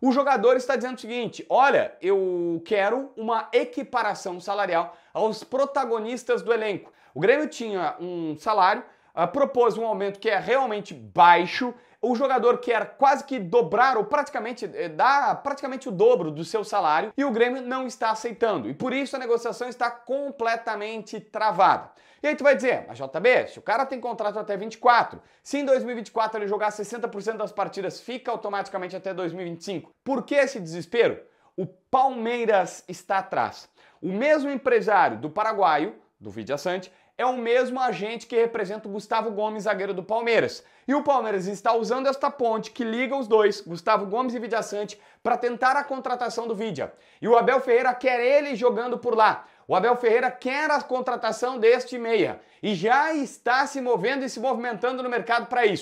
O jogador está dizendo o seguinte: olha, eu quero uma equiparação salarial aos protagonistas do elenco. O Grêmio tinha um salário, ah, propôs um aumento que é realmente baixo, o jogador quer quase que dobrar ou praticamente eh, dar praticamente o dobro do seu salário e o Grêmio não está aceitando. E por isso a negociação está completamente travada. E aí tu vai dizer, mas JB, se o cara tem contrato até 24, se em 2024 ele jogar 60% das partidas, fica automaticamente até 2025. Por que esse desespero? O Palmeiras está atrás. O mesmo empresário do paraguaio do Vidia Sante, é o mesmo agente que representa o Gustavo Gomes, zagueiro do Palmeiras. E o Palmeiras está usando esta ponte que liga os dois, Gustavo Gomes e Vidia Sante, para tentar a contratação do Vidia. E o Abel Ferreira quer ele jogando por lá. O Abel Ferreira quer a contratação deste meia e já está se movendo e se movimentando no mercado para isso.